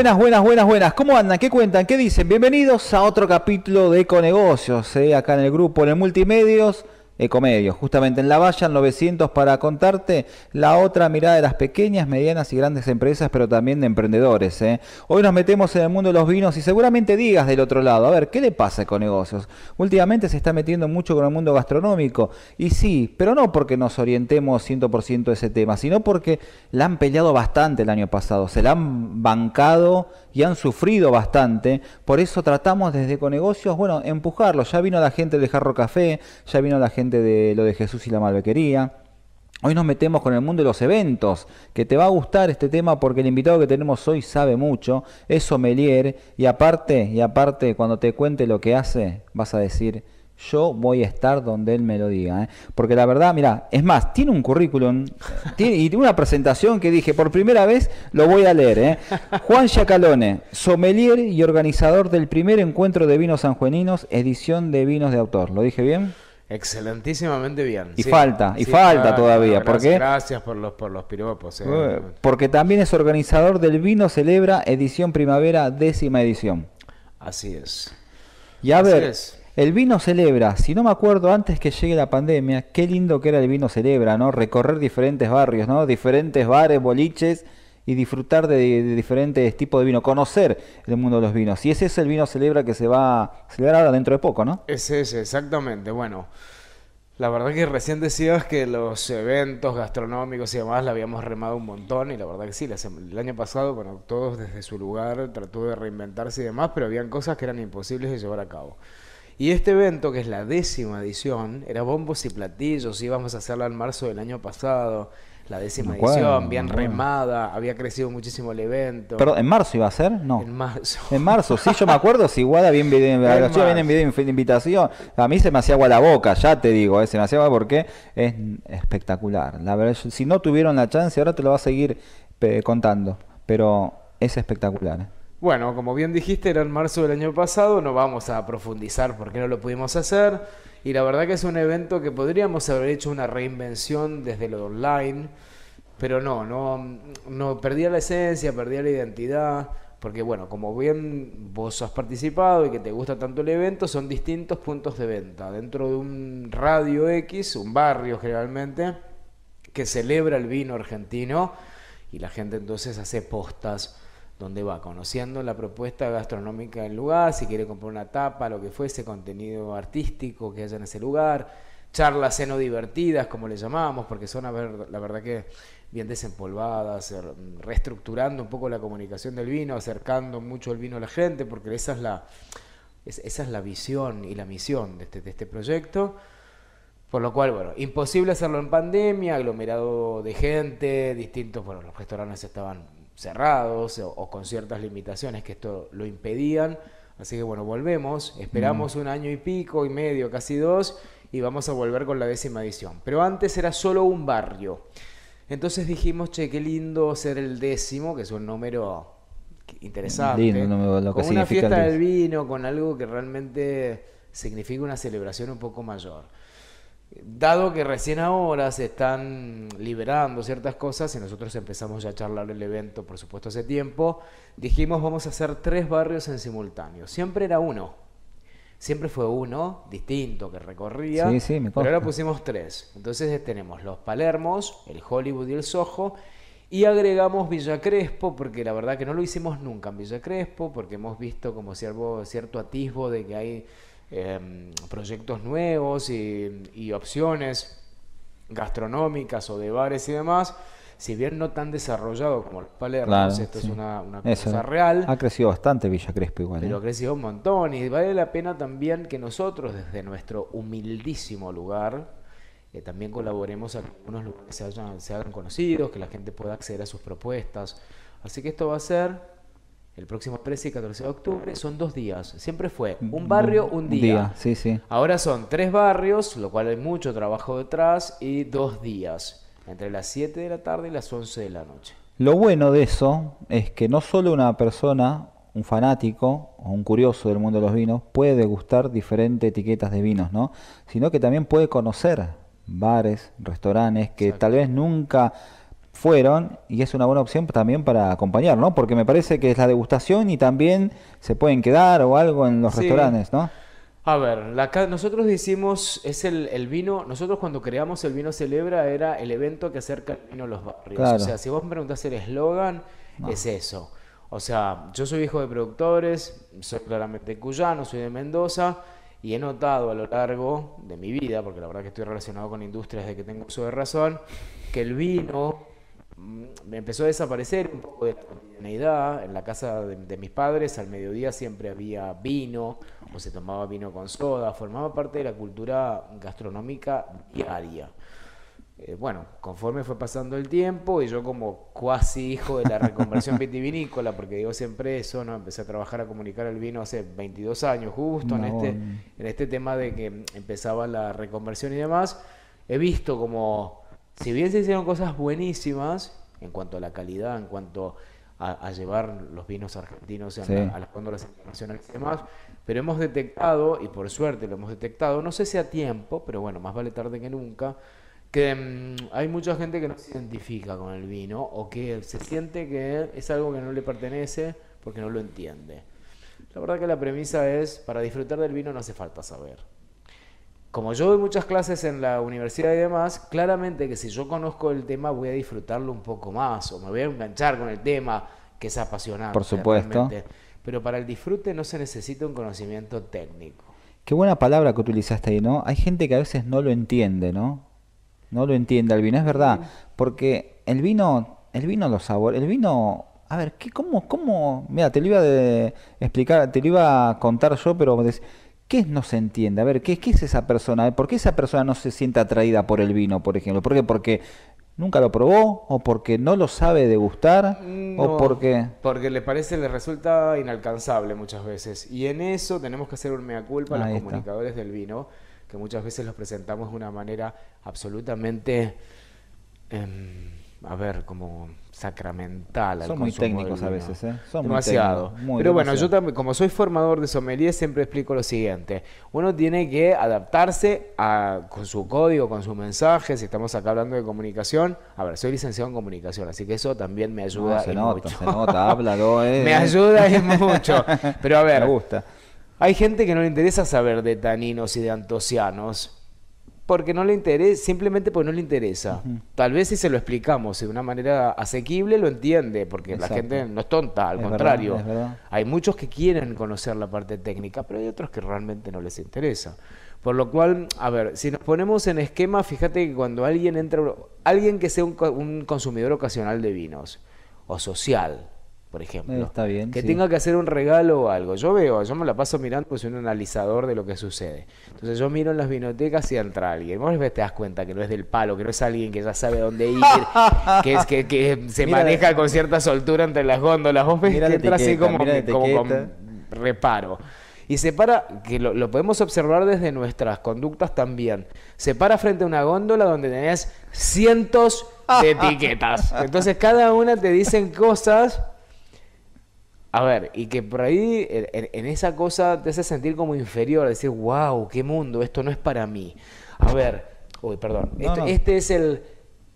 Buenas, buenas, buenas, buenas. ¿Cómo andan? ¿Qué cuentan? ¿Qué dicen? Bienvenidos a otro capítulo de Econegocios, eh, acá en el grupo, en el Multimedios. Ecomedios. Eh, Justamente en La Valla, 900, para contarte la otra mirada de las pequeñas, medianas y grandes empresas, pero también de emprendedores. Eh. Hoy nos metemos en el mundo de los vinos y seguramente digas del otro lado, a ver, ¿qué le pasa con negocios? Últimamente se está metiendo mucho con el mundo gastronómico. Y sí, pero no porque nos orientemos 100% a ese tema, sino porque la han peleado bastante el año pasado. Se la han bancado y han sufrido bastante. Por eso tratamos desde Conegocios, bueno, empujarlos. Ya vino la gente de Jarro Café, ya vino la gente de lo de Jesús y la Malvequería. Hoy nos metemos con el mundo de los eventos, que te va a gustar este tema porque el invitado que tenemos hoy sabe mucho, es sommelier y aparte, y aparte cuando te cuente lo que hace, vas a decir yo voy a estar donde él me lo diga. ¿eh? Porque la verdad, mira, es más, tiene un currículum tiene, y una presentación que dije, por primera vez lo voy a leer. ¿eh? Juan Chacalone, sommelier y organizador del primer encuentro de vinos sanjuaninos, edición de vinos de autor. ¿Lo dije bien? Excelentísimamente bien. Y falta, y falta todavía. gracias, gracias por los, por los piropos. Eh. Porque también es organizador del Vino Celebra Edición Primavera, décima edición. Así es. Y a ver, el vino celebra, si no me acuerdo antes que llegue la pandemia, qué lindo que era el vino celebra, ¿no? Recorrer diferentes barrios, ¿no? Diferentes bares, boliches y disfrutar de, diferentes tipos de vino, conocer el mundo de los vinos. Y ese es el vino celebra que se va a celebrar ahora dentro de poco, ¿no? Ese es, exactamente. Bueno, la verdad que recién es que los eventos gastronómicos y demás la habíamos remado un montón y la verdad que sí, el año pasado, bueno, todos desde su lugar trató de reinventarse y demás, pero habían cosas que eran imposibles de llevar a cabo. Y este evento, que es la décima edición, era bombos y platillos, íbamos a hacerlo en marzo del año pasado, la décima edición, bien remada, había crecido muchísimo el evento. pero ¿en marzo iba a ser? No. En marzo. En marzo, sí, yo me acuerdo, si igual bien, bien, bien, invitación, a mí se me hacía agua la boca, ya te digo, eh, se me hacía agua porque es espectacular. La verdad, si no tuvieron la chance, ahora te lo va a seguir contando, pero es espectacular. Eh. Bueno, como bien dijiste, era en marzo del año pasado, no vamos a profundizar porque no lo pudimos hacer. Y la verdad que es un evento que podríamos haber hecho una reinvención desde lo online, pero no, no, no perdía la esencia, perdía la identidad, porque bueno, como bien vos has participado y que te gusta tanto el evento, son distintos puntos de venta. Dentro de un radio X, un barrio generalmente, que celebra el vino argentino y la gente entonces hace postas donde va conociendo la propuesta gastronómica del lugar, si quiere comprar una tapa, lo que fuese, contenido artístico que haya en ese lugar, charlas seno divertidas, como le llamamos, porque son, a ver, la verdad que bien desempolvadas, eh, reestructurando un poco la comunicación del vino, acercando mucho el vino a la gente, porque esa es la, esa es la visión y la misión de este, de este proyecto. Por lo cual, bueno, imposible hacerlo en pandemia, aglomerado de gente, distintos, bueno, los restaurantes estaban cerrados o, con ciertas limitaciones que esto lo impedían. Así que bueno, volvemos, esperamos mm. un año y pico y medio, casi dos, y vamos a volver con la décima edición. Pero antes era solo un barrio. Entonces dijimos, che, qué lindo ser el décimo, que es un número interesante. Lindo, con una fiesta del vino, con algo que realmente significa una celebración un poco mayor. Dado que recién ahora se están liberando ciertas cosas y nosotros empezamos ya a charlar el evento, por supuesto, hace tiempo, dijimos vamos a hacer tres barrios en simultáneo. Siempre era uno. Siempre fue uno distinto que recorría. pero ahora pusimos tres. Entonces tenemos los Palermos, el Hollywood y el Soho. Y agregamos Villa Crespo, porque la verdad que no lo hicimos nunca en Villa Crespo, porque hemos visto como cierto atisbo de que hay Em, proyectos nuevos y, opciones gastronómicas o de bares y demás, si bien no tan desarrollado como los Palermo, esto es una, cosa real. Ha crecido bastante Villa Crespo igual. Pero ha ¿eh? crecido un montón y vale la pena también que nosotros desde nuestro humildísimo lugar eh, también colaboremos a que algunos lugares se, se hagan conocidos, que la gente pueda acceder a sus propuestas. Así que esto va a ser el próximo 13 y 14 de octubre son dos días. Siempre fue mm, un barrio, mm, un día. sí, sí. Ahora son tres barrios, lo cual hay mucho trabajo detrás, y dos días, entre las 7 de la tarde y las 11 de la noche. Lo bueno de eso es que no solo una persona, un fanático o un curioso del mundo de los vinos puede degustar diferentes etiquetas de vinos, ¿no? Sino que también puede conocer bares, restaurantes que tal vez nunca fueron y es una buena opción también para acompañar, ¿no? Porque me parece que es la degustación y también se pueden quedar o algo en los restaurantes, ¿no? A ver, la, nosotros decimos, es el, vino, nosotros cuando creamos el vino celebra era el evento que acerca el vino a los barrios. O sea, si vos me preguntás el eslogan, es eso. O sea, yo soy hijo de productores, soy claramente cuyano, soy de Mendoza y he notado a lo largo de mi vida, porque la verdad que estoy relacionado con industrias de que tengo uso de razón, que el vino me mm, empezó a desaparecer un poco de la En la casa de, mis padres al mediodía siempre había vino o se tomaba vino con soda, formaba parte de la cultura gastronómica diaria. Eh, bueno, conforme fue pasando el tiempo y yo como cuasi hijo de la reconversión vitivinícola, porque digo siempre eso, ¿no? Empecé a trabajar a comunicar el vino hace 22 años justo en, este, en este tema de que empezaba la reconversión y demás, he visto como si bien se hicieron cosas buenísimas en cuanto a la calidad, en cuanto a, llevar los vinos argentinos a, las internacionales y demás, pero hemos detectado, y por suerte lo hemos detectado, no sé si a tiempo, pero bueno, más vale tarde que nunca, que mm, hay mucha gente que no se identifica con el vino o que se siente que es algo que no le pertenece porque no lo entiende. La verdad que la premisa es, para disfrutar del vino no hace falta saber como yo doy muchas clases en la universidad y demás, claramente que si yo conozco el tema voy a disfrutarlo un poco más o me voy a enganchar con el tema, que es apasionante. Por supuesto. Pero para el disfrute no se necesita un conocimiento técnico. Qué buena palabra que utilizaste ahí, ¿no? Hay gente que a veces no lo entiende, ¿no? No lo entiende el vino, es verdad. Porque el vino, el vino lo sabor, el vino a ver, ¿qué, ¿cómo, cómo? Mira, te lo iba a explicar, te lo iba a contar yo, pero ¿Qué no se entiende? A ver, ¿qué, ¿qué, es esa persona? ¿Por qué esa persona no se siente atraída por el vino, por ejemplo? ¿Por qué? ¿Porque nunca lo probó? ¿O porque no lo sabe degustar? ¿O porque...? Porque le parece, le resulta inalcanzable muchas veces. Y en eso tenemos que hacer un mea culpa a los comunicadores del vino, que muchas veces los presentamos de una manera absolutamente... Em, a ver, como sacramental. Son muy técnicos a veces, ¿eh? demasiado. Pero bueno, yo también, como soy formador de sommelier, siempre explico lo siguiente. Uno tiene que adaptarse a, con su código, con su mensaje. Si estamos acá hablando de comunicación, a ver, soy licenciado en comunicación, así que eso también me ayuda. se nota, se nota, háblalo, me ayuda y mucho. Pero a ver, gusta. Hay gente que no le interesa saber de taninos y de antocianos porque no le interesa, simplemente porque no le interesa. Tal vez si se lo explicamos de una manera asequible lo entiende, porque la gente no es tonta, al contrario. Hay muchos que quieren conocer la parte técnica, pero hay otros que realmente no les interesa. Por lo cual, a ver, si nos ponemos en esquema, fíjate que cuando alguien entra, alguien que sea un consumidor ocasional de vinos o social, por eh, ejemplo. Que tenga que hacer un regalo o algo. Yo veo, yo me la paso mirando, pues un analizador de lo que sucede. Entonces yo miro en las vinotecas y entra alguien. Vos te das cuenta que no es del palo, que no es alguien que ya sabe dónde ir, que, es, que, se maneja con cierta soltura entre las góndolas. Vos ves mira que entra así como, reparo. Y se para, que lo, lo, podemos observar desde nuestras conductas también, se para frente a una góndola donde tenés cientos de etiquetas. Entonces cada una te dicen cosas a ver, y que por ahí en, esa cosa te hace sentir como inferior, decir, wow, qué mundo, esto no es para mí. A ver, uy, perdón, este, este, es el,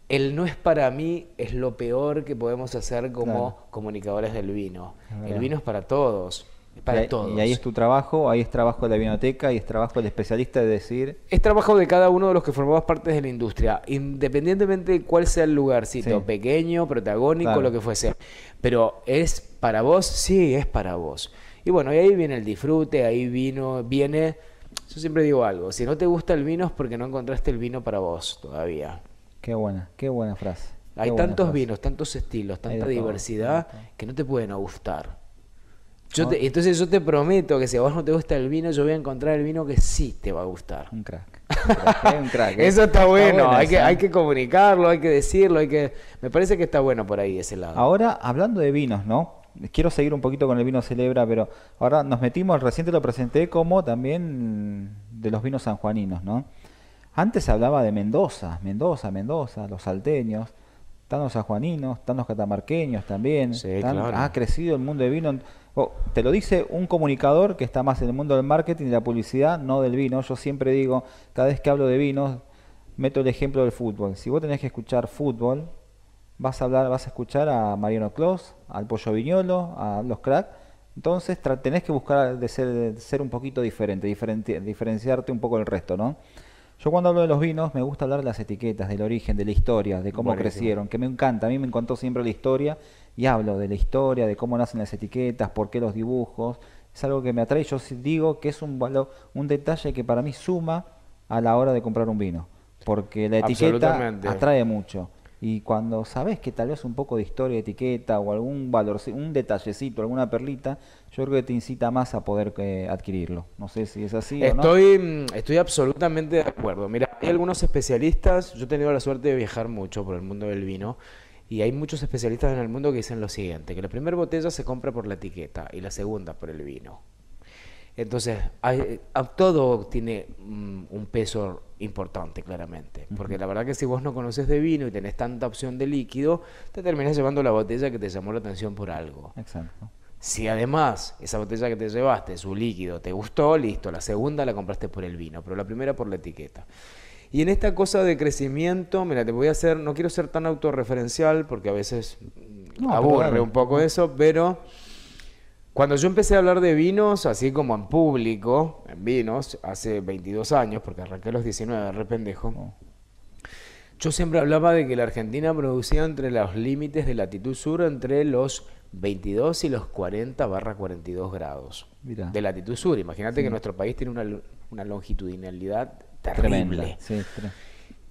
el no es para mí, es lo peor que podemos hacer como comunicadores del vino. El vino es para todos. Para todos. y ahí es tu trabajo, ahí es trabajo de la vinoteca, ahí es trabajo del especialista de decir... Es trabajo de cada uno de los que formamos parte de la industria, independientemente de cuál sea el lugarcito, pequeño, protagónico, lo que fuese. Pero es para vos? Sí, es para vos. Y bueno, ahí viene el disfrute, ahí vino, viene, yo siempre digo algo, si no te gusta el vino es porque no encontraste el vino para vos todavía. Qué buena, qué buena frase. Hay tantos vinos, tantos estilos, tanta diversidad que no te pueden gustar. Yo ah. entonces yo te prometo que si a vos no te gusta el vino, yo voy a encontrar el vino que sí te va a gustar. Un crack. Eso está bueno, está bueno hay, que, hay, que, comunicarlo, hay que decirlo, hay que... Me parece que está bueno por ahí ese lado. Ahora, hablando de vinos, ¿no? quiero seguir un poquito con el vino Celebra, pero ahora nos metimos, reciente lo presenté como también de los vinos sanjuaninos, ¿no? Antes hablaba de Mendoza, Mendoza, Mendoza, los salteños, están los sanjuaninos, están los catamarqueños también. Ha crecido el mundo del vino. Oh, te lo dice un comunicador que está más en el mundo del marketing y la publicidad, no del vino. Yo siempre digo, cada vez que hablo de vinos, meto el ejemplo del fútbol. Si vos tenés que escuchar fútbol, vas a hablar, vas a escuchar a Mariano Claus al Pollo Viñolo, a los Crack. Entonces tenés que buscar de ser, ser un poquito diferente, diferenciarte un poco del resto, ¿no? Yo cuando hablo de los vinos me gusta hablar de las etiquetas, del origen, de la historia, de cómo crecieron, que me encanta, a mí me encantó siempre la historia y hablo de la historia, de cómo nacen las etiquetas, por qué los dibujos, es algo que me atrae, yo digo que es un valor, un detalle que para mí suma a la hora de comprar un vino, porque la etiqueta atrae mucho. Y cuando sabes que tal vez un poco de historia, etiqueta o algún valor, un detallecito, alguna perlita, yo creo que te incita más a poder eh, adquirirlo. No sé si es así estoy, o no. Mm, estoy absolutamente de acuerdo. Mira, hay algunos especialistas, yo he tenido la suerte de viajar mucho por el mundo del vino. Y hay muchos especialistas en el mundo que dicen lo siguiente, que la primera botella se compra por la etiqueta y la segunda por el vino. Entonces, todo tiene mm, un peso importante, claramente. Porque la verdad que si vos no conoces de vino y tenés tanta opción de líquido, te terminás llevando la botella que te llamó la atención por algo. Exacto. Si además esa botella que te llevaste, su líquido, te gustó, listo. La segunda la compraste por el vino, pero la primera por la etiqueta. Y en esta cosa de crecimiento, mira, te voy a hacer, no quiero ser tan autorreferencial porque a veces mm, aburre un poco eso, pero cuando yo empecé a hablar de vinos, así como en público, en vinos, hace 22 años, porque arranqué a los 19, de pendejo, yo siempre hablaba de que la Argentina producía entre los límites de latitud sur entre los 22 y los 40 barra 42 grados de latitud sur. Imagínate que nuestro país tiene una, longitudinalidad terrible.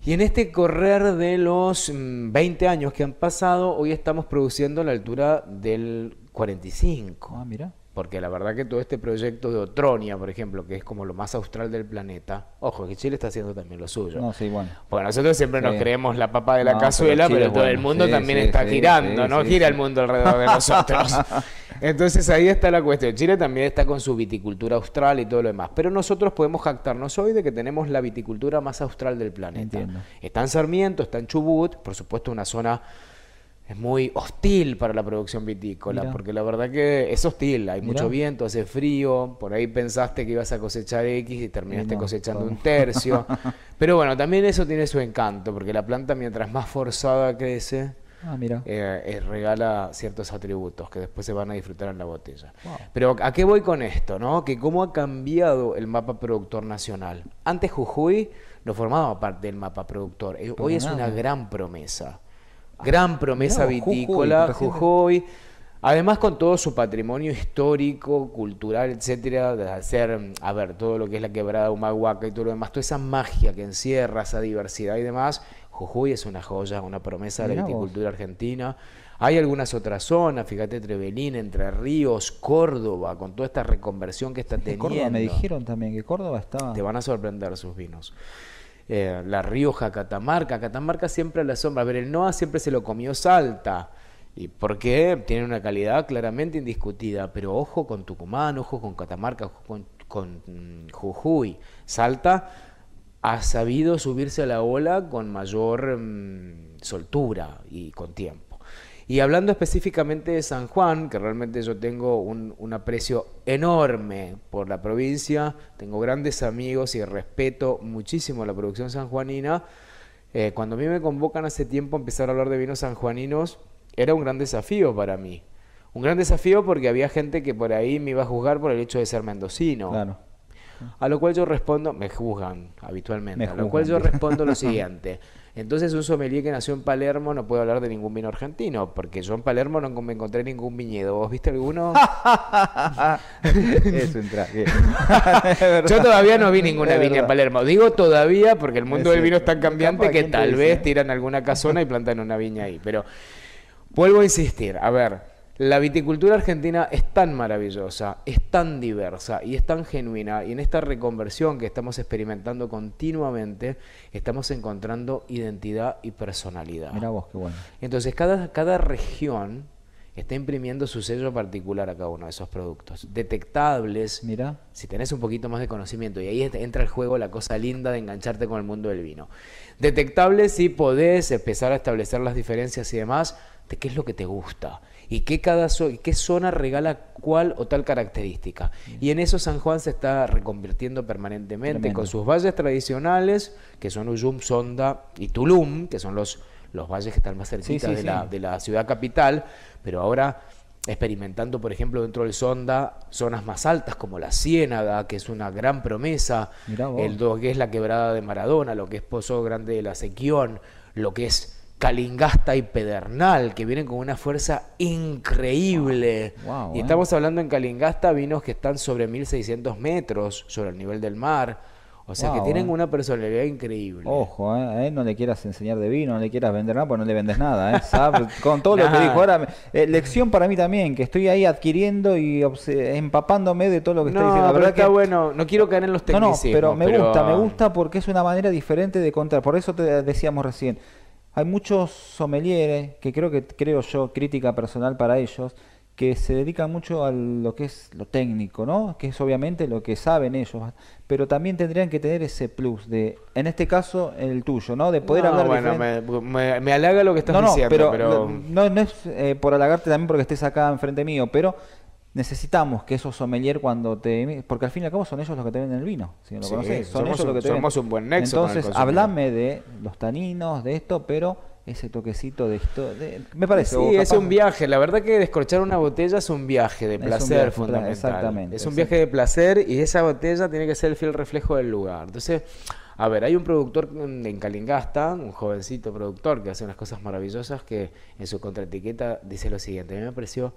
y en este correr de los 20 mm, años que han pasado, hoy estamos produciendo a la altura del 45. Ah, mira. Porque la verdad que todo este proyecto de Otronia, por ejemplo, que es como lo más austral del planeta, ojo, que Chile está haciendo también lo suyo. No, sí, bueno. Porque nosotros siempre nos creemos la papa de la cazuela, pero, todo el mundo también está girando, ¿no? Gira el mundo alrededor de nosotros. Entonces ahí está la cuestión. Chile también está con su viticultura austral y todo lo demás. Pero nosotros podemos jactarnos hoy de que tenemos la viticultura más austral del planeta. Está en Sarmiento, está en Chubut, por supuesto una zona es muy hostil para la producción vitícola, porque la verdad que es hostil, hay mucho viento, hace frío, por ahí pensaste que ibas a cosechar X y terminaste cosechando un tercio. Pero bueno, también eso tiene su encanto, porque la planta mientras más forzada crece, ah, eh, eh, regala ciertos atributos que después se van a disfrutar en la botella. Pero ¿a qué voy con esto? No? Que cómo ha cambiado el mapa productor nacional. Antes Jujuy no formaba parte del mapa productor. Eh, hoy es una gran promesa gran promesa vitícola, Jujuy, Además, con todo su patrimonio histórico, cultural, etcétera, de hacer, a ver, todo lo que es la quebrada Humahuaca y todo lo demás, toda esa magia que encierra, esa diversidad y demás, Jujuy es una joya, una promesa de la viticultura argentina. Hay algunas otras zonas, fíjate, Trevelín, Entre Ríos, Córdoba, con toda esta reconversión que está teniendo. Córdoba, me dijeron también que Córdoba está. Te van a sorprender sus vinos. Eh, la Rioja, Catamarca. Catamarca siempre a la sombra. A ver, el NOA siempre se lo comió Salta. ¿Y por qué? Tiene una calidad claramente indiscutida. Pero ojo con Tucumán, ojo con Catamarca, ojo con, mm, Jujuy. Salta ha sabido subirse a la ola con mayor mm, soltura y con tiempo. Y hablando específicamente de San Juan, que realmente yo tengo un, aprecio enorme por la provincia, tengo grandes amigos y respeto muchísimo la producción sanjuanina, eh, cuando a mí me convocan hace tiempo a empezar a hablar de vinos sanjuaninos, era un gran desafío para mí. Un gran desafío porque había gente que por ahí me iba a juzgar por el hecho de ser mendocino. A lo cual yo respondo, me juzgan habitualmente, a lo cual yo respondo lo siguiente. Entonces un sommelier que nació en Palermo no puede hablar de ningún vino argentino, porque yo en Palermo no me encontré ningún viñedo. ¿Vos viste alguno? yo todavía no vi ninguna viña en Palermo. Digo todavía porque el mundo del vino es tan cambiante que tal vez tiran alguna casona y plantan una viña ahí. Pero vuelvo a insistir, a ver, la viticultura argentina es tan maravillosa, es tan diversa y es tan genuina y en esta reconversión que estamos experimentando continuamente estamos encontrando identidad y personalidad. Mira vos, qué bueno. Entonces cada, cada región está imprimiendo su sello particular a cada uno de esos productos. Detectables. Mira. Si tenés un poquito más de conocimiento, y ahí entra el juego la cosa linda de engancharte con el mundo del vino. Detectables si podés empezar a establecer las diferencias y demás de qué es lo que te gusta y qué, qué zona regala cuál o tal característica. Mm. Y en eso San Juan se está reconvirtiendo permanentemente con sus valles tradicionales, que son Uyum, Sonda y Tulum, que son los, los valles que están más cerquita de, La, ciudad capital, pero ahora experimentando, por ejemplo, dentro del Sonda, zonas más altas como la Ciénaga, que es una gran promesa, el, lo que es la quebrada de Maradona, lo que es Pozo Grande de la Sequión, lo que es Calingasta y Pedernal, que vienen con una fuerza increíble. y eh. estamos hablando en Calingasta vinos que están sobre 1600 metros sobre el nivel del mar. O sea que tienen eh. una personalidad increíble. Ojo, eh, no le quieras enseñar de vino, no le quieras vender nada, pues no le vendes nada. Eh. con todo lo que dijo ahora, lección para mí también, que estoy ahí adquiriendo y empapándome de todo lo que está diciendo. La verdad está que... bueno, no quiero caer en los tecnicismos. No, pero me gusta, me gusta porque es una manera diferente de contar. Por eso te decíamos recién hay muchos sommeliers, que creo que creo yo, crítica personal para ellos, que se dedican mucho a lo que es lo técnico, ¿no? Que es obviamente lo que saben ellos, pero también tendrían que tener ese plus de, en este caso, el tuyo, ¿no? De poder hablar. Bueno, me, me, me, halaga lo que estás no, no, diciendo, pero, No, no es eh, por halagarte también porque estés acá enfrente mío, pero necesitamos que esos sommelier cuando te porque al fin y al cabo son ellos los que te venden el vino si no lo son ellos los que te somos un buen nexo entonces háblame de los taninos de esto pero ese toquecito de esto me parece sí es un viaje la verdad que descorchar una botella es un viaje de placer fundamental es un viaje de placer y esa botella tiene que ser el fiel reflejo del lugar entonces a ver, hay un productor en Calingasta, un jovencito productor que hace unas cosas maravillosas que en su contraetiqueta dice lo siguiente. A mí me pareció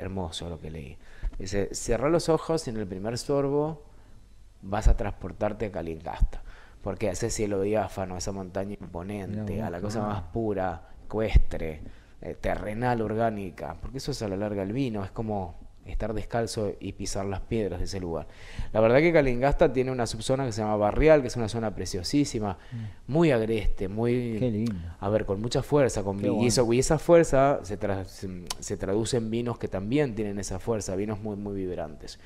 hermoso lo que leí. Dice, cierra los ojos y en el primer sorbo vas a transportarte a Calincasta, porque ese cielo diáfano, esa montaña imponente, a la cosa ah. más pura, ecuestre, eh, terrenal, orgánica, porque eso es a la larga el vino, es como estar descalzo y pisar las piedras de ese lugar. La verdad que Calingasta tiene una subzona que se llama Barrial, que es una zona preciosísima, mm. muy agreste, muy... Qué lindo. A ver, con mucha fuerza. Con, y, esa fuerza se, traduce en vinos que también tienen esa fuerza, vinos muy, muy vibrantes.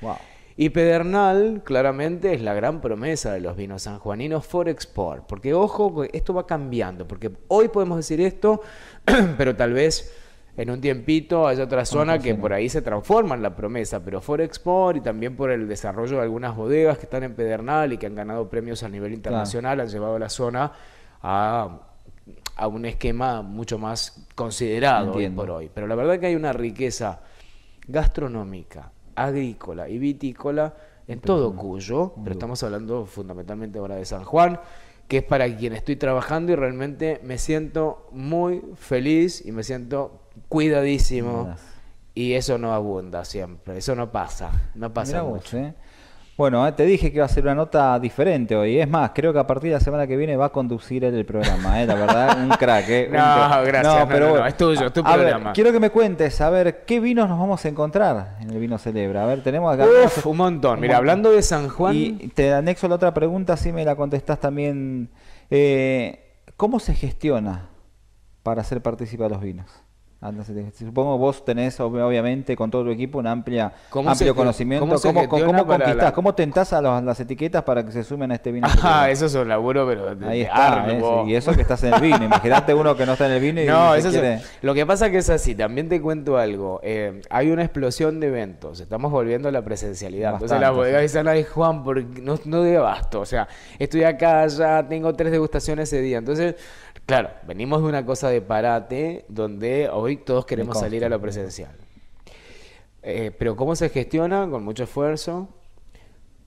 Y Pedernal, claramente, es la gran promesa de los vinos sanjuaninos for export. Porque, ojo, esto va cambiando. Porque hoy podemos decir esto, pero tal vez en un tiempito hay otra zona que por ahí se transforma en la promesa, pero Forexport y también por el desarrollo de algunas bodegas que están en Pedernal y que han ganado premios a nivel internacional, han llevado la zona a, un esquema mucho más considerado por hoy. Pero la verdad que hay una riqueza gastronómica, agrícola y vitícola en todo Cuyo, pero estamos hablando fundamentalmente ahora de San Juan que es para quien estoy trabajando y realmente me siento muy feliz y me siento cuidadísimo. Y eso no abunda siempre, eso no pasa, no pasa mucho. Eh. Bueno, eh, te dije que iba a ser una nota diferente hoy. Es más, creo que a partir de la semana que viene va a conducir el programa, eh, la verdad, un crack. no, gracias. pero es tuyo, es tu programa. quiero que me cuentes, a ver, ¿qué vinos nos vamos a encontrar en el Vino Celebra? A ver, tenemos acá... un montón. Mira, hablando de San Juan... Y te anexo la otra pregunta, si me la contestás también. ¿Cómo se gestiona para hacer participar los vinos? Ah, supongo vos tenés, obviamente, con todo tu equipo, un amplia, amplio conocimiento. ¿Cómo, cómo, conquistás? ¿Cómo tentás a las etiquetas para que se sumen a este vino? Ah, eso es un laburo, pero. Ahí está, y eso que estás en el vino. Imaginate uno que no está en el vino y. No, eso es, Lo que pasa que es así. También te cuento algo. Eh, hay una explosión de eventos. Estamos volviendo a la presencialidad. Entonces, la bodega dice, Juan, porque no, no de abasto. O sea, estoy acá, ya tengo tres degustaciones ese día. Entonces, claro, venimos de una cosa de parate donde hoy todos queremos salir a lo presencial. Eh, pero ¿cómo se gestiona? Con mucho esfuerzo,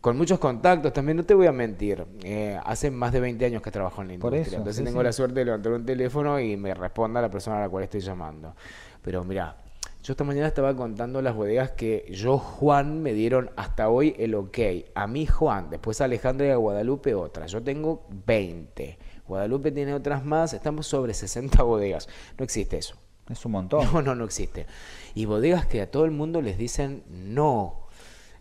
con muchos contactos también, no te voy a mentir. Eh, hace más de 20 años que trabajo en la industria, entonces tengo la suerte de levantar un teléfono y me responda la persona a la cual estoy llamando. Pero mira, yo esta mañana estaba contando las bodegas que yo, Juan, me dieron hasta hoy el ok. A mí, Juan, después a Alejandra y a Guadalupe otras. Yo tengo 20. Guadalupe tiene otras más, estamos sobre 60 bodegas. No existe eso. Es un montón. No, no, no existe. Y bodegas que a todo el mundo les dicen no.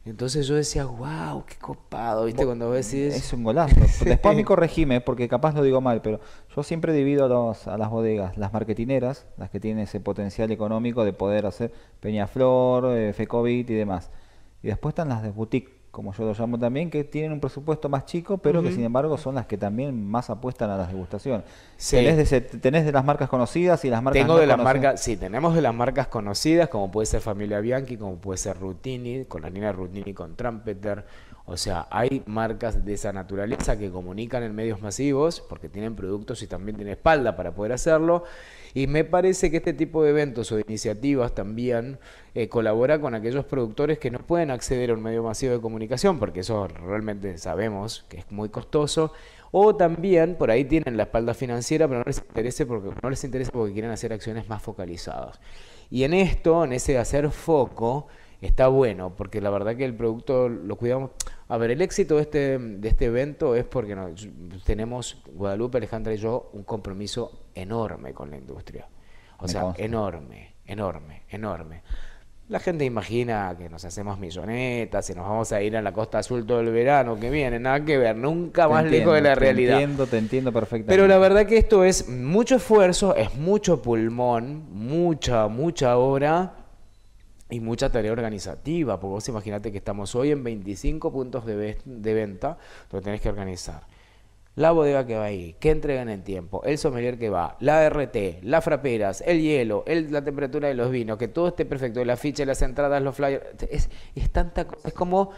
Entonces yo decía, wow, qué copado, ¿viste? Cuando ves decís... Es un golazo. Después me corregime, porque capaz lo digo mal, pero yo siempre divido a, las bodegas, las marketineras, las que tienen ese potencial económico de poder hacer Peñaflor, eh, Fecovit y demás. Y después están las de boutique, como yo lo llamo también, que tienen un presupuesto más chico, pero que sin embargo son las que también más apuestan a la degustación. Tenés, de, tenés, de, las marcas conocidas y las marcas Tengo de las marcas, sí, tenemos de las marcas conocidas, como puede ser Familia Bianchi, como puede ser Rutini, con la niña Rutini con Trumpeter, o sea, hay marcas de esa naturaleza que comunican en medios masivos porque tienen productos y también tienen espalda para poder hacerlo. Y me parece que este tipo de eventos o de iniciativas también eh, colabora con aquellos productores que no pueden acceder a un medio masivo de comunicación porque eso realmente sabemos que es muy costoso. O también por ahí tienen la espalda financiera, pero no les interesa porque, no les interesa porque quieren hacer acciones más focalizadas. Y en esto, en ese hacer foco, está bueno, porque la verdad que el producto lo cuidamos. A ver, el éxito de este, este evento es porque nos, tenemos, Guadalupe, Alejandra y yo, un compromiso enorme con la industria. O sea, enorme, enorme, enorme. La gente imagina que nos hacemos millonetas y nos vamos a ir a la Costa Azul todo el verano que viene, nada que ver, nunca más lejos de la realidad. Te entiendo, te entiendo perfectamente. Pero la verdad que esto es mucho esfuerzo, es mucho pulmón, mucha, mucha obra y mucha tarea organizativa, porque vos imaginate que estamos hoy en 25 puntos de, de venta, lo tenés que organizar. La bodega que va ahí, que entregan en tiempo, el sommelier que va, la RT, las fraperas, el hielo, el, la temperatura de los vinos, que todo esté perfecto, la ficha, las entradas, los flyers, es, es es como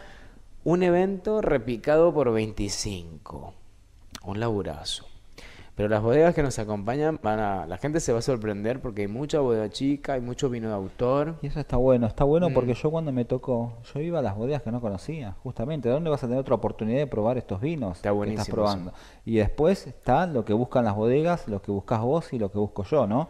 un evento repicado por 25, un laburazo. Pero las bodegas que nos acompañan, van a, la gente se va a sorprender porque hay mucha bodega chica, hay mucho vino de autor. Y eso está bueno, está bueno mm. porque yo cuando me tocó, yo iba a las bodegas que no conocía, justamente. ¿Dónde vas a tener otra oportunidad de probar estos vinos está que estás probando? Y después está lo que buscan las bodegas, lo que buscas vos y lo que busco yo, ¿no?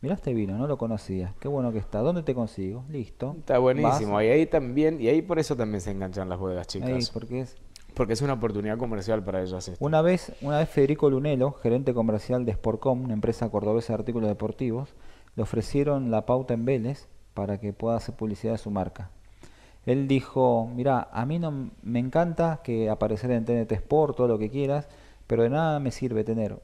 Mirá este vino, no lo conocía. Qué bueno que está. ¿Dónde te consigo? Listo. Está buenísimo. Y ahí también, y ahí por eso también se enganchan las bodegas chicas. Ahí, porque es, porque es una oportunidad comercial para ellos Una vez, una vez Federico Lunelo, gerente comercial de Sportcom, una empresa cordobesa de artículos deportivos, le ofrecieron la pauta en Vélez para que pueda hacer publicidad de su marca. Él dijo, mira, a mí no me encanta que aparezca en TNT Sport, todo lo que quieras, pero de nada me sirve tener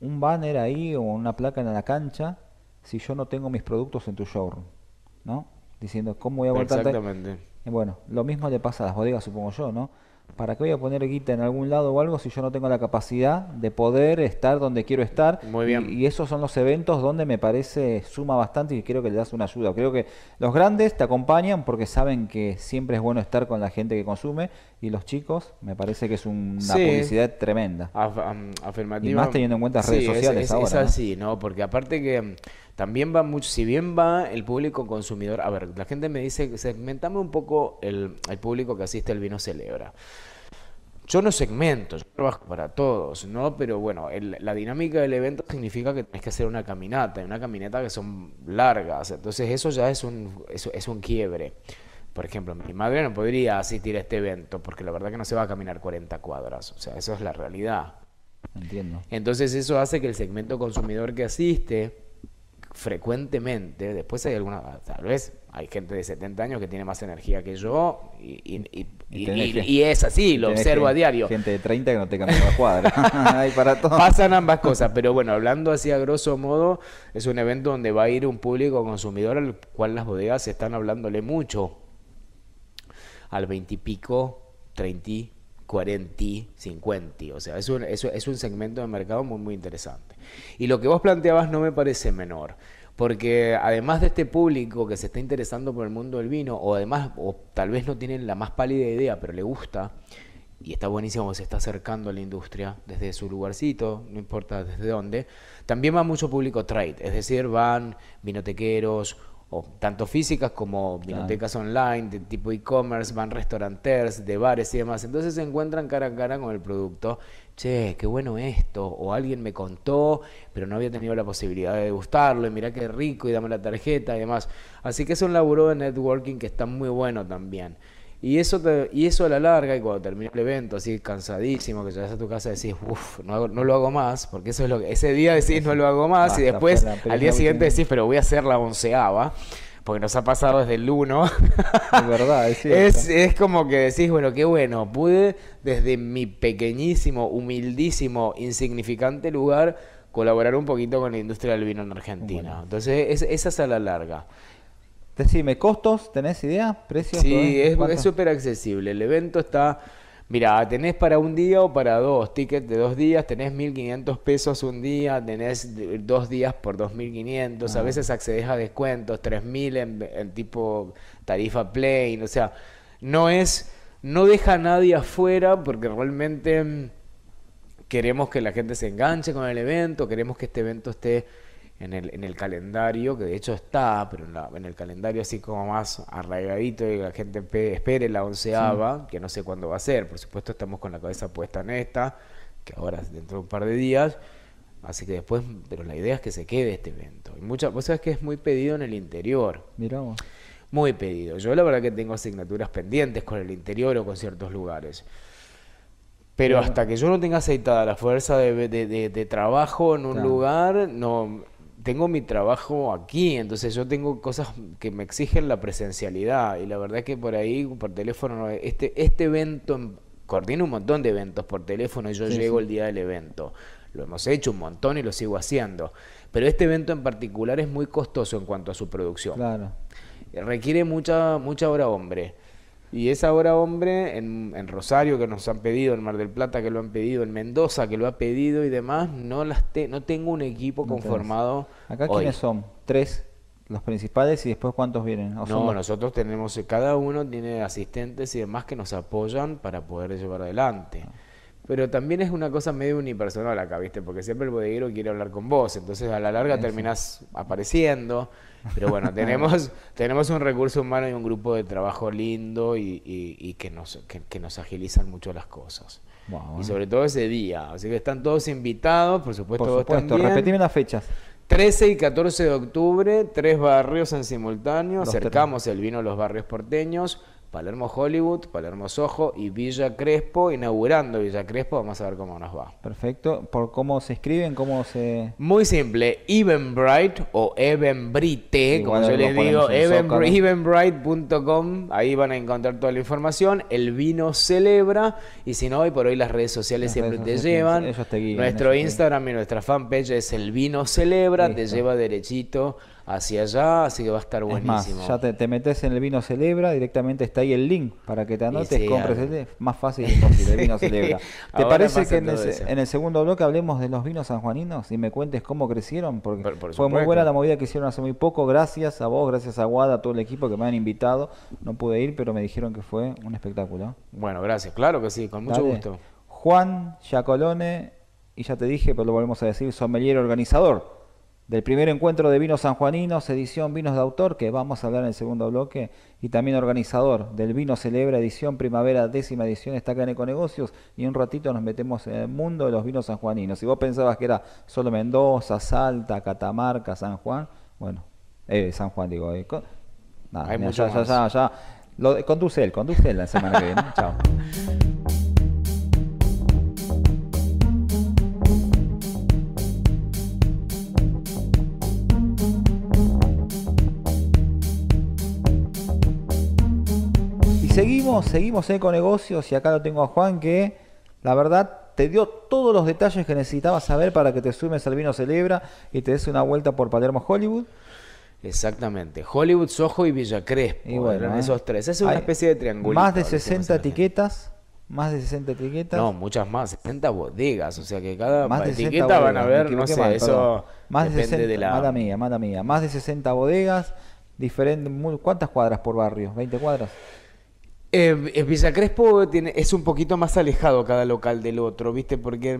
un banner ahí o una placa en la cancha si yo no tengo mis productos en tu showroom, ¿no? Diciendo, ¿cómo voy a volver Exactamente. Bueno, lo mismo le pasa a las bodegas, supongo yo, ¿no? ¿para qué voy a poner guita en algún lado o algo si yo no tengo la capacidad de poder estar donde quiero estar? Muy bien. Y, esos son los eventos donde me parece suma bastante y quiero que le das una ayuda. Creo que los grandes te acompañan porque saben que siempre es bueno estar con la gente que consume y los chicos me parece que es una publicidad tremenda. Af Y más teniendo en cuenta redes sociales es, Es así, ¿no? Porque aparte que también va mucho, si bien va el público consumidor, a ver, la gente me dice, segmentame un poco el, público que asiste al vino celebra. Yo no segmento, yo trabajo para todos, ¿no? Pero bueno, la dinámica del evento significa que tienes que hacer una caminata, una caminata que son largas, entonces eso ya es un, es un quiebre. Por ejemplo, mi madre no podría asistir a este evento porque la verdad que no se va a caminar 40 cuadras, o sea, eso es la realidad. Entiendo. Entonces eso hace que el segmento consumidor que asiste frecuentemente, después hay alguna, tal vez hay gente de 70 años que tiene más energía que yo y, es así, lo observo a diario. Gente de 30 que no te cambia la cuadra. Pasan ambas cosas, pero bueno, hablando así a grosso modo, es un evento donde va a ir un público consumidor al cual las bodegas están hablándole mucho. Al 20 y pico, 30 40, 50. O sea, es un, es, un segmento de mercado muy, muy interesante. Y lo que vos planteabas no me parece menor. Porque además de este público que se está interesando por el mundo del vino, o además, o tal vez no tienen la más pálida idea, pero le gusta, y está buenísimo, se está acercando a la industria desde su lugarcito, no importa desde dónde, también va mucho público trade, es decir, van vinotequeros, o tanto físicas como bibliotecas online, de tipo e-commerce, van restauranters, de bares y demás. Entonces se encuentran cara a cara con el producto. Che, qué bueno esto. O alguien me contó, pero no había tenido la posibilidad de gustarlo Y mirá qué rico, y dame la tarjeta y demás. Así que es un laburo de networking que está muy bueno también. Y eso, y eso a la larga, y cuando terminas el evento, así cansadísimo, que llegas a tu casa y decís, uff, no, lo hago más, porque eso es lo que, ese día decís no lo hago más, y después al día siguiente decís, pero voy a hacer la onceava, porque nos ha pasado desde el 1. Es verdad, es, como que decís, bueno, qué bueno, pude desde mi pequeñísimo, humildísimo, insignificante lugar colaborar un poquito con la industria del vino en Argentina. Entonces, esa es a la larga. Decime, ¿costos? ¿Tenés idea? ¿Precios? Sí, es súper accesible. El evento está... Mira, tenés para un día o para dos, ticket de dos días, tenés 1.500 pesos un día, tenés dos días por 2.500, a ah. veces accedes a descuentos, 3.000 en, el tipo tarifa plane o sea, no es, no deja a nadie afuera porque realmente mm, queremos que la gente se enganche con el evento, queremos que este evento esté en el, en el calendario, que de hecho está, pero en, el calendario así como más arraigadito y la gente espere la onceava, que no sé cuándo va a ser, por supuesto estamos con la cabeza puesta en esta, que ahora dentro de un par de días, así que después, pero la idea es que se quede este evento. Y muchas cosas que es muy pedido en el interior. Miramos. Muy pedido. Yo la verdad que tengo asignaturas pendientes con el interior o con ciertos lugares. Pero hasta que yo no tenga aceitada la fuerza de, trabajo en un lugar, no tengo mi trabajo aquí, entonces yo tengo cosas que me exigen la presencialidad y la verdad que por ahí, por teléfono, este, este evento, em, coordino un montón de eventos por teléfono y yo llego el día del evento. Lo hemos hecho un montón y lo sigo haciendo. Pero este evento en particular es muy costoso en cuanto a su producción. Claro. Requiere mucha, mucha hora hombre y es ahora hombre en, Rosario que nos han pedido, en Mar del Plata que lo han pedido, en Mendoza que lo ha pedido y demás. No las te, no tengo un equipo conformado. Acá quiénes son? Tres los principales y después cuántos vienen. no, nosotros tenemos cada uno tiene asistentes y demás que nos apoyan para poder llevar adelante. Ah. Pero también es una cosa medio unipersonal acá, ¿viste? Porque siempre el bodeguero quiere hablar con vos, entonces a la larga terminás apareciendo. Pero bueno, tenemos, tenemos un recurso humano y un grupo de trabajo lindo y, que, nos, que, nos agilizan mucho las cosas. Y sobre todo ese día. Así que están todos invitados, por supuesto. Por supuesto, repetime las fechas. 13 y 14 de octubre, tres barrios en simultáneo. Acercamos el vino a los barrios porteños. Palermo Hollywood, Palermo Soho y Villa Crespo, inaugurando Villa Crespo, vamos a ver cómo nos va. Perfecto, por cómo se escriben, cómo se... Muy simple, Evenbright o Evenbrite, como yo les digo, evenbright.com, ahí van a encontrar toda la información, el vino celebra y si no, hoy por hoy las redes sociales siempre te llevan, Nuestro Instagram y nuestra fanpage es el vino celebra, te lleva derechito hacia allá, así que va a estar buenísimo. ya te, metes en el vino Celebra, directamente está ahí el link para que te anotes, compres el, más fácil el vino Celebra. ¿Te parece que en el, segundo bloque hablemos de los vinos sanjuaninos y me cuentes cómo crecieron? Porque fue muy buena la movida que hicieron hace muy poco, gracias a vos, gracias a Guada, a todo el equipo que me han invitado. No pude ir, pero me dijeron que fue un espectáculo. Bueno, gracias, claro que sí, con mucho gusto. Juan Giacolone, y ya te dije, pero lo volvemos a decir, sommelier organizador del primer encuentro de vinos sanjuaninos, edición Vinos de Autor, que vamos a hablar en el segundo bloque, y también organizador del Vino Celebra, edición Primavera, décima edición, está acá en Econegocios, y un ratito nos metemos en el mundo de los vinos sanjuaninos. Si vos pensabas que era solo Mendoza, Salta, Catamarca, San Juan, bueno, eh, San Juan digo, eh, nada, Hay ya, ya, conduce él, conduce él la semana que viene, chao. seguimos, eh, con negocios y acá lo tengo a Juan que la verdad te dio todos los detalles que necesitabas saber para que te sumes al vino Celebra y te des una vuelta por Palermo Hollywood. Exactamente, Hollywood, Soho y Villa Y bueno, eh. esos tres. Es una especie de triángulo. Más de 60 etiquetas. Más de 60 etiquetas. No, muchas más, 60 bodegas, o sea que cada más etiqueta van a ver, no sé, eso más depende de, 60, mía, Más de 60 bodegas, diferentes, ¿cuántas cuadras por barrio? ¿20 cuadras? Eh, Villa Crespo tiene, es un poquito más alejado cada local del otro, ¿viste? Porque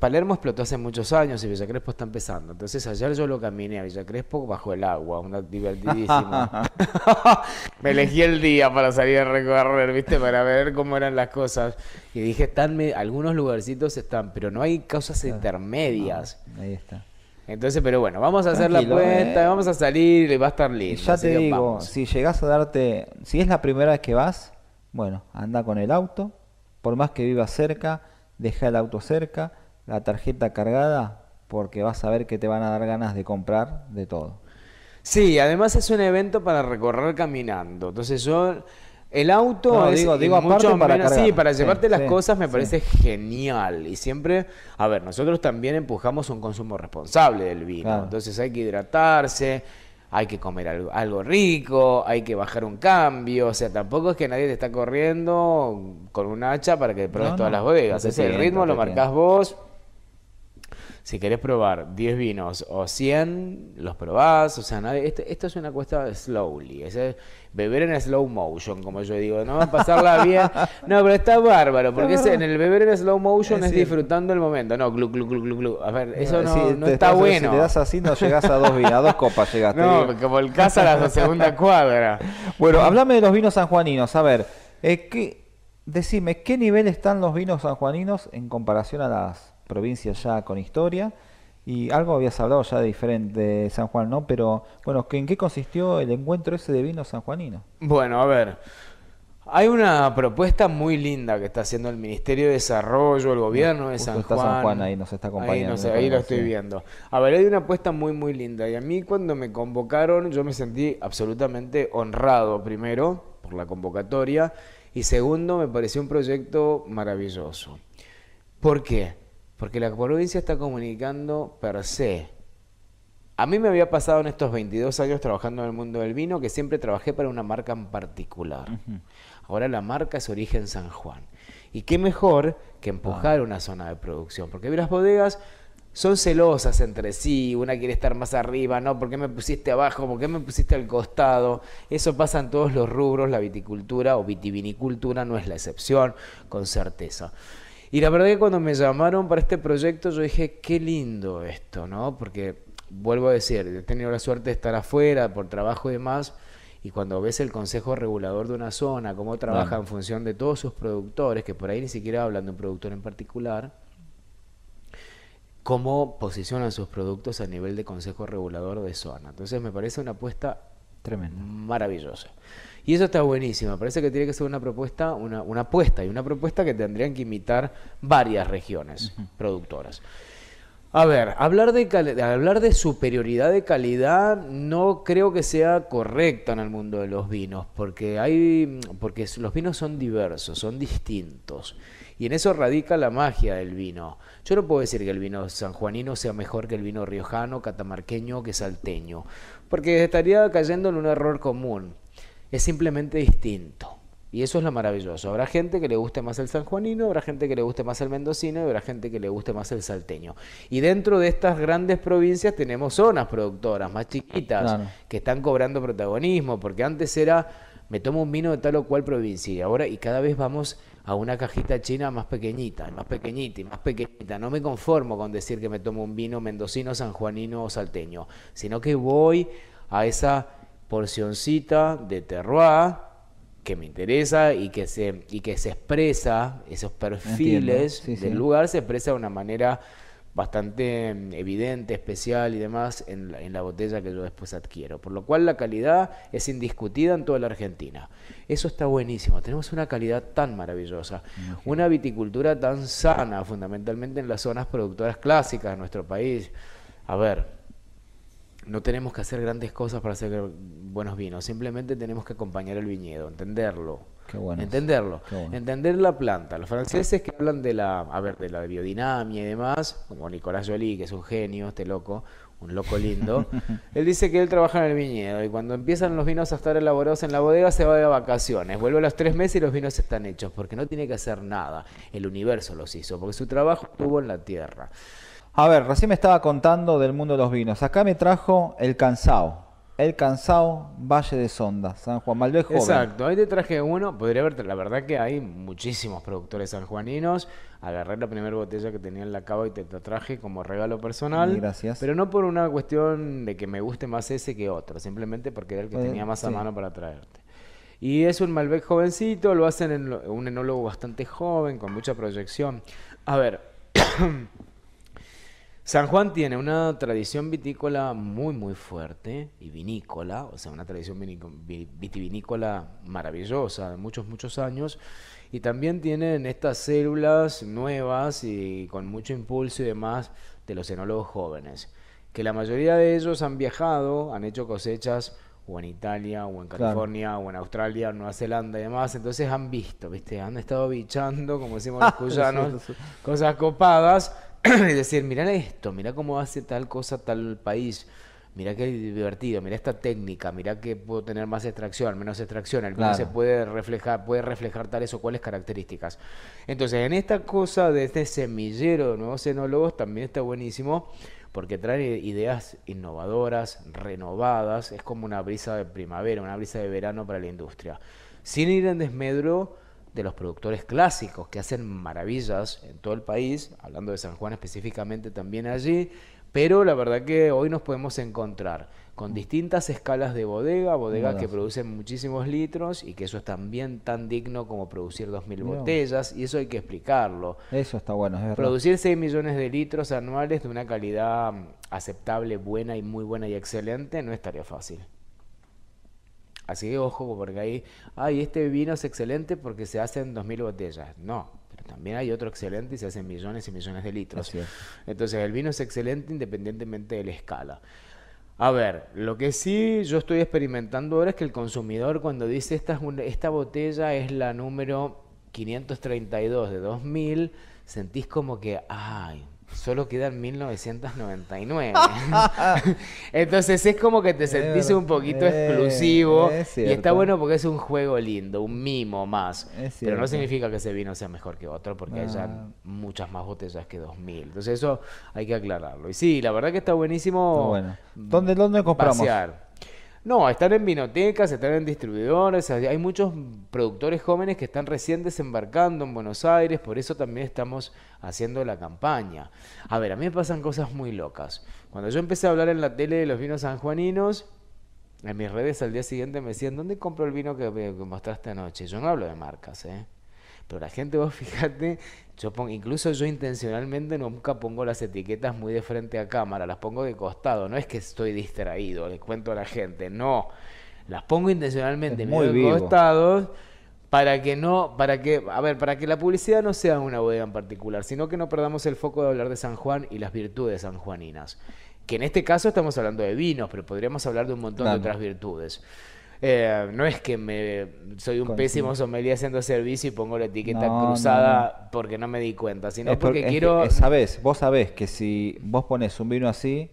Palermo explotó hace muchos años y Villa Crespo está empezando. Entonces ayer yo lo caminé a Villa bajo el agua, una divertidísima. me elegí el día para salir a recorrer, ¿viste? Para ver cómo eran las cosas. Y dije, están, algunos lugarcitos están, pero no hay causas intermedias. ahí está. Entonces, pero bueno, vamos a hacer la cuenta, eh. vamos a salir y va a estar listo. ya te digo, si llegas a darte, si es la primera vez que vas, bueno, anda con el auto, por más que viva cerca, deja el auto cerca, la tarjeta cargada, porque vas a ver que te van a dar ganas de comprar de todo. Sí, además es un evento para recorrer caminando. Entonces yo el auto digo, para sí, para llevarte las cosas me parece genial y siempre, a ver, nosotros también empujamos un consumo responsable del vino, entonces hay que hidratarse, hay que comer algo, rico, hay que bajar un cambio, o sea, tampoco es que nadie te está corriendo con un hacha para que pruebes todas las bodegas, el ritmo lo marcas vos si querés probar 10 vinos o 100, los probás. O sea, este, esto, es una cuesta slowly. Es eh, beber en slow motion, como yo digo. No pasarla bien. No, pero está bárbaro, porque en el beber en slow motion eh, es, disfrutando el momento. No, glu, glu, glu, glu, A ver, eso no, no está bueno. Si te das así, no llegás a dos vinos, dos copas llegaste. No, como el a la segunda cuadra. Bueno, háblame de los vinos sanjuaninos. A ver, eh, decime, ¿qué nivel están los vinos sanjuaninos en comparación a las provincia ya con historia. Y algo habías hablado ya de diferente San Juan, ¿no? Pero bueno, ¿en qué consistió el encuentro ese de vino sanjuanino? Bueno, a ver. Hay una propuesta muy linda que está haciendo el Ministerio de Desarrollo, el gobierno de San Juan. ahí nos está acompañando. ahí lo estoy viendo. A ver, hay una apuesta muy, muy linda. Y a mí cuando me convocaron, yo me sentí absolutamente honrado, primero, por la convocatoria, y segundo, me pareció un proyecto maravilloso. ¿Por qué? Porque la provincia está comunicando per se. A mí me había pasado en estos 22 años trabajando en el mundo del vino que siempre trabajé para una marca en particular. Ahora la marca es Origen San Juan. Y qué mejor que empujar ah. una zona de producción, porque las bodegas son celosas entre sí, una quiere estar más arriba, no, ¿por qué me pusiste abajo? ¿Por qué me pusiste al costado? Eso pasa en todos los rubros, la viticultura o vitivinicultura no es la excepción, con certeza. Y la verdad que cuando me llamaron para este proyecto yo dije, qué lindo esto, ¿no? Porque vuelvo a decir, he tenido la suerte de estar afuera por trabajo y demás, y cuando ves el consejo regulador de una zona, cómo trabaja en función de todos sus productores, que por ahí ni siquiera hablan de un productor en particular, cómo posicionan sus productos a nivel de consejo regulador de zona. Entonces me parece una apuesta tremenda, maravillosa. Y eso está buenísimo. parece que tiene que ser una propuesta, una, apuesta y una propuesta que tendrían que imitar varias regiones productoras. A ver, hablar de, hablar de superioridad de calidad no creo que sea correcto en el mundo de los vinos, porque, hay, porque los vinos son diversos, son distintos. Y en eso radica la magia del vino. Yo no puedo decir que el vino sanjuanino sea mejor que el vino riojano, catamarqueño, que salteño, porque estaría cayendo en un error común es simplemente distinto. Y eso es lo maravilloso. Habrá gente que le guste más el sanjuanino, habrá gente que le guste más el mendocino y habrá gente que le guste más el salteño. Y dentro de estas grandes provincias tenemos zonas productoras más chiquitas que están cobrando protagonismo, porque antes era me tomo un vino de tal o cual provincia y ahora y cada vez vamos a una cajita china más pequeñita, más pequeñita y más pequeñita. No me conformo con decir que me tomo un vino mendocino, sanjuanino o salteño, sino que voy a esa porcioncita de terroir que me interesa y que se, y que se expresa, esos perfiles del lugar se expresa de una manera bastante mm, evidente, especial y demás en la, botella que yo después adquiero. Por lo cual la calidad es indiscutida en toda la Argentina. Eso está buenísimo. Tenemos una calidad tan maravillosa, una viticultura tan sana, fundamentalmente en las zonas productoras clásicas de nuestro país. A ver, no tenemos que hacer grandes cosas para hacer buenos vinos, simplemente tenemos que acompañar el viñedo, entenderlo. entenderlo, entender la planta. Los franceses que hablan de la, a ver, de la biodinamia y demás, como Nicolás Joly, que es un genio, este loco, un loco lindo, él dice que él trabaja en el viñedo y cuando empiezan los vinos a estar elaborados en la bodega se va de vacaciones, vuelve a los tres meses y los vinos están hechos, porque no tiene que hacer nada, el universo los hizo, porque su trabajo estuvo en la tierra. A ver, recién me estaba contando del mundo de los vinos. Acá me trajo el cansao. El cansao, Valle de Sonda, San Juan Malbec joven. Exacto, ahí te traje uno. Podría verte, la verdad que hay muchísimos productores sanjuaninos. Agarré la primera botella que tenía en la cava y te la traje como regalo personal. gracias. Pero no por una cuestión de que me guste más ese que otro, simplemente porque era el que eh, tenía más a mano para traerte. Y es un Malbec jovencito, lo hacen en un enólogo bastante joven, con mucha proyección. A ver, San Juan tiene una tradición vitícola muy, muy fuerte y vinícola, o sea, una tradición vitivinícola maravillosa de muchos, muchos años. Y también tienen estas células nuevas y con mucho impulso y demás de los enólogos jóvenes, que la mayoría de ellos han viajado, han hecho cosechas o en Italia, o en California, o en Australia, Nueva Zelanda y demás. Entonces han visto, ¿viste? Han estado bichando, como decimos los cuyanos, cosas copadas y decir, mira esto, mira cómo hace tal cosa tal país, mira qué divertido, mira esta técnica, mira que puedo tener más extracción, menos extracción, el país se puede reflejar, puede reflejar tales o cuáles características. Entonces, en esta cosa de este semillero de nuevos cenólogos también está buenísimo porque trae ideas innovadoras, renovadas, es como una brisa de primavera, una brisa de verano para la industria. Sin ir en desmedro de los productores clásicos que hacen maravillas en todo el país, hablando de San Juan específicamente también allí, pero la verdad que hoy nos podemos encontrar con distintas escalas de bodega, bodega que producen muchísimos litros y que eso es también tan digno como producir 2.000 botellas y eso hay que explicarlo. Eso está bueno, es verdad. Producir 6 millones de litros anuales de una calidad mm, aceptable, buena y muy buena y excelente no es tarea fácil. Así que ojo, porque ahí, ay, este vino es excelente porque se hacen 2.000 botellas. No, pero también hay otro excelente y se hacen millones y millones de litros. Entonces, el vino es excelente independientemente de la escala. A ver, lo que sí yo estoy experimentando ahora es que el consumidor cuando dice esta, esta botella es la número 532 de 2000, sentís como que, ay, solo quedan 1999. Entonces es como que te sentís un poquito exclusivo. y está bueno porque es un juego lindo, un mimo más. Pero no significa que ese vino sea mejor que otro porque hay ya ah. muchas más botellas que 2000. Entonces eso hay que aclararlo. Y sí, la verdad que está buenísimo. bueno. ¿Dónde, dónde no, están en vinotecas, están en distribuidores, hay muchos productores jóvenes que están recién desembarcando en Buenos Aires, por eso también estamos haciendo la campaña. A ver, a mí me pasan cosas muy locas. Cuando yo empecé a hablar en la tele de los vinos sanjuaninos, en mis redes al día siguiente me decían, ¿dónde compro el vino que, que mostraste anoche? Yo no hablo de marcas, ¿eh? Pero la gente, vos fíjate, yo pongo, incluso yo intencionalmente nunca pongo las etiquetas muy de frente a cámara, las pongo de costado, no es que estoy distraído, le cuento a la gente, no, las pongo intencionalmente muy de costado costados para que no, para que, a ver, para que la publicidad no sea una bodega en particular, sino que no perdamos el foco de hablar de San Juan y las virtudes sanjuaninas. Que en este caso estamos hablando de vinos, pero podríamos hablar de un montón de otras virtudes. Eh, no es que me soy un pésimo sommelier haciendo servicio y pongo la etiqueta cruzada porque no me di cuenta, sino es porque, quiero... Eh, sabes, vos sabés que si vos pones un vino así,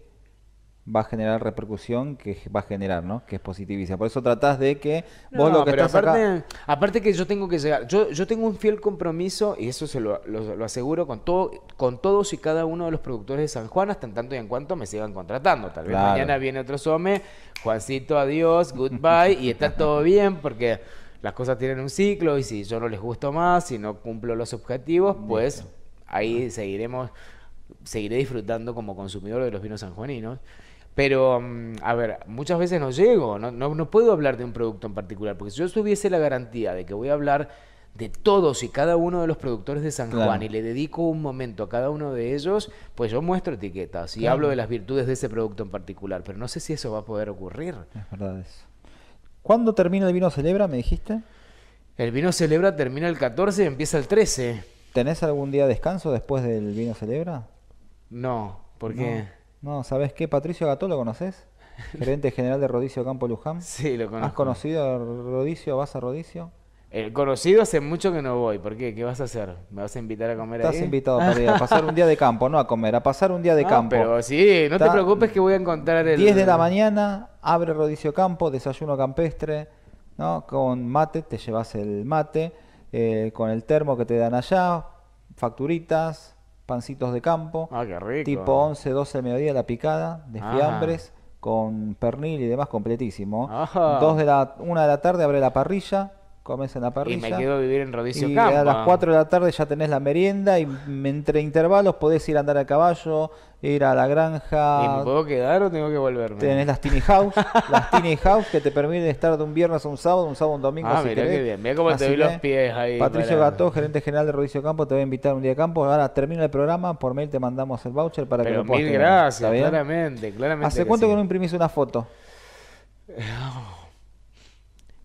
va a generar repercusión que va a generar, ¿no? Que es positivista, Por eso tratás de que vos lo que estás aparte, aparte que yo tengo que llegar, yo, yo tengo un fiel compromiso, y eso se lo, lo, aseguro con todo, con todos y cada uno de los productores de San Juan, hasta en tanto y en cuanto me sigan contratando. Tal vez mañana viene otro SOME, Juancito, adiós, goodbye, y está todo bien, porque las cosas tienen un ciclo, y si yo no les gusto más, si no cumplo los objetivos, pues ahí seguiremos, seguiré disfrutando como consumidor de los vinos sanjuaninos. Pero, mm, a ver, muchas veces no llego, no, no, puedo hablar de un producto en particular, porque si yo tuviese la garantía de que voy a hablar de todos y cada uno de los productores de San Juan y le dedico un momento a cada uno de ellos, pues yo muestro etiquetas y hablo de las virtudes de ese producto en particular, pero no sé si eso va a poder ocurrir. Es verdad eso. ¿Cuándo termina el vino celebra, me dijiste? El vino celebra termina el 14 y empieza el 13. ¿Tenés algún día de descanso después del vino celebra? No, porque... No. No, ¿sabes qué? Patricio Gató, ¿lo conoces? Gerente general de Rodicio Campo Luján. Sí, lo conozco. ¿Has conocido a Rodicio? ¿Vas a Rodicio? El eh, conocido hace mucho que no voy. ¿Por qué? ¿Qué vas a hacer? ¿Me vas a invitar a comer Estás invitado a pasar un día de campo, no a comer, a pasar un día de campo. Pero sí, no te preocupes que voy a encontrar el. 10 de la mañana, abre Rodicio Campo, desayuno campestre, ¿no? Con mate, te llevas el mate, eh, con el termo que te dan allá, facturitas, pancitos de campo, ah, tipo 11, 12 de mediodía la picada, de ah. fiambres, con pernil y demás completísimo. Dos de la, una de la tarde abre la parrilla, comes en la parrilla. Y me quedo a vivir en Rodicio y Campo. A las 4 de la tarde ya tenés la merienda y entre intervalos podés ir a andar a caballo, ir a la granja. ¿Y me puedo quedar o tengo que volverme? Tenés las tiny house, las tiny house que te permiten estar de un viernes a un sábado, un sábado a un domingo. Ah, si querés. qué bien, mirá cómo te vi los pies ahí. Patricio Gato, gerente general de Rodicio Campo, te voy a invitar un día a campo. Ahora termina el programa, por mail te mandamos el voucher para que lo puedas mil gracias, claramente, ¿Hace cuánto que no imprimís una foto?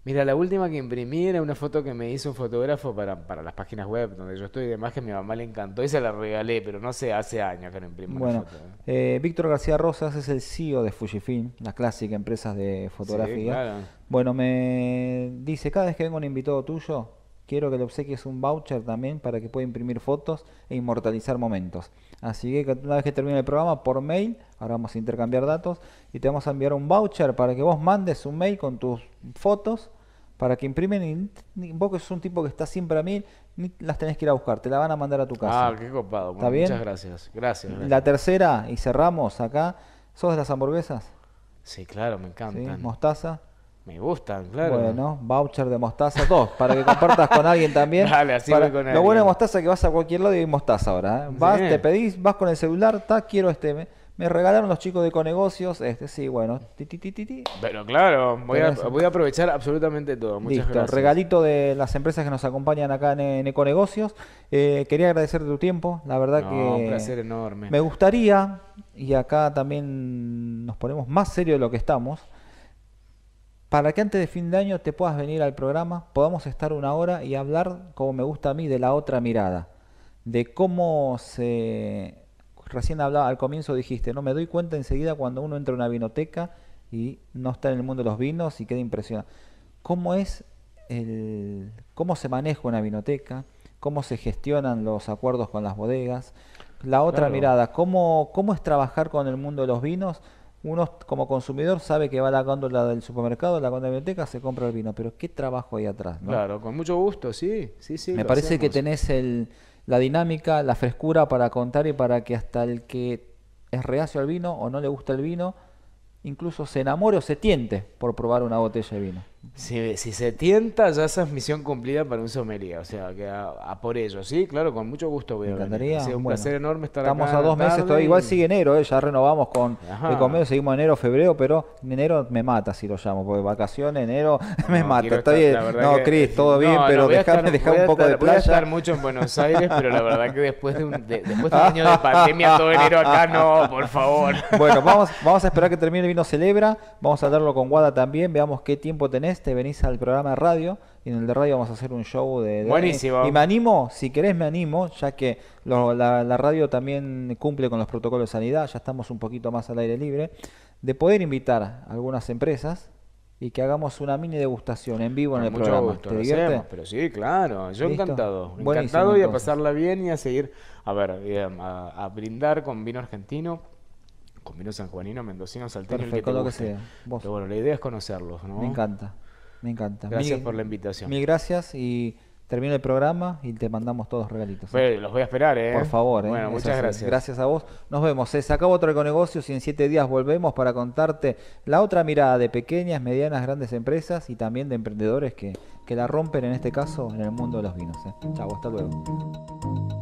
Mira, la última que imprimí era una foto que me hizo un fotógrafo para, las páginas web donde yo estoy y demás, que a mi mamá le encantó y se la regalé, pero no sé, hace años que no imprimo bueno, ¿eh? Eh, Víctor García Rosas es el CEO de Fujifilm, la clásica empresa de fotografía. Bueno, me dice, cada vez que vengo un invitado tuyo, quiero que le obsequies un voucher también para que pueda imprimir fotos e inmortalizar momentos. Así que una vez que termine el programa, por mail, ahora vamos a intercambiar datos y te vamos a enviar un voucher para que vos mandes un mail con tus fotos para que imprimen y vos que sos un tipo que está siempre a mil, ni las tenés que ir a buscar, te la van a mandar a tu casa. Ah, qué copado. Muchas gracias. gracias. La tercera, y cerramos acá, ¿sos de las hamburguesas? Sí, claro, me encantan. ¿Mostaza? Me gustan, claro. Bueno, voucher de mostaza, dos, para que compartas con alguien también. Dale, así Lo bueno de mostaza es que vas a cualquier lado y hay mostaza ahora. ¿eh? Vas, te pedís, vas con el celular, ta, quiero este. Me, regalaron los chicos de Econegocios este, sí, bueno. Pero claro, voy a, aprovechar absolutamente todo. Muchas Listo, regalito de las empresas que nos acompañan acá en, Econegocios. Eh, quería agradecerte tu tiempo, la verdad que. Un placer enorme. Me gustaría, y acá también nos ponemos más serio de lo que estamos para que antes de fin de año te puedas venir al programa, podamos estar una hora y hablar, como me gusta a mí, de la otra mirada, de cómo se... Recién hablaba, al comienzo dijiste, no me doy cuenta enseguida cuando uno entra a una vinoteca y no está en el mundo de los vinos y queda impresionado. ¿Cómo es cómo se maneja una vinoteca? ¿Cómo se gestionan los acuerdos con las bodegas? La otra mirada, ¿cómo, ¿cómo es trabajar con el mundo de los vinos? Uno como consumidor sabe que va a la góndola del supermercado, la góndola de biblioteca, se compra el vino, pero ¿qué trabajo hay atrás? ¿no? Claro, con mucho gusto, sí, sí, sí. Me parece que tenés el, la dinámica, la frescura para contar y para que hasta el que es reacio al vino o no le gusta el vino, incluso se enamore o se tiente por probar una botella de vino. Si, se tienta, ya esa es misión cumplida para un sommelier. O sea, que a, por ello, sí, claro, con mucho gusto. Voy Me encantaría. Ha sido un placer enorme estar Estamos a dos meses todavía. Igual sigue enero, eh, ya renovamos con el convenio, seguimos enero, febrero, pero enero me mata si lo llamo, porque vacaciones, enero me mata. Está bien. No, Cris, todo bien, pero dejarme dejar un poco de playa. Voy a estar mucho en Buenos Aires, pero la verdad que después de un, después año de pandemia, todo enero acá no, por favor. Bueno, vamos, vamos a esperar que termine el vino Celebra. Vamos a darlo con Guada también. Veamos qué tiempo tenemos este, venís al programa de radio y en el de radio vamos a hacer un show de... Buenísimo. Y me animo, si querés me animo, ya que la, radio también cumple con los protocolos de sanidad, ya estamos un poquito más al aire libre, de poder invitar a algunas empresas y que hagamos una mini degustación en vivo en el programa. pero sí, claro, yo encantado. encantado y a pasarla bien y a seguir, a ver, eh, a brindar con vino argentino vino sanjuanino, mendocino, salteño, el que, Lo que sea. Pero bueno, la idea es conocerlos, ¿no? Me encanta, me encanta. Gracias por la invitación. Mil gracias y termino el programa y te mandamos todos regalitos. ¿eh? los voy a esperar, ¿eh? Por favor, ¿eh? Bueno, muchas gracias. Gracias a vos. Nos vemos. ¿eh? Se acabó otro Econegocios y en siete días volvemos para contarte la otra mirada de pequeñas, medianas, grandes empresas y también de emprendedores que, que la rompen, en este caso, en el mundo de los vinos. ¿eh? Chau, hasta luego.